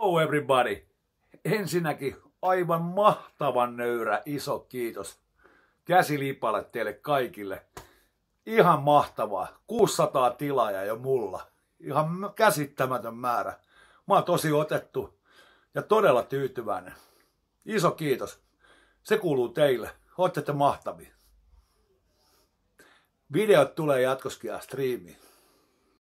Hello everybody! Ensinnäkin aivan mahtavan nöyrä iso kiitos käsilipalle teille kaikille. Ihan mahtavaa. 600 tilaajaa jo mulla. Ihan käsittämätön määrä. Mä oon tosi otettu ja todella tyytyväinen. Iso kiitos. Se kuuluu teille. Ootte te mahtavia. Videot tulee jatkoskin ja striimiin.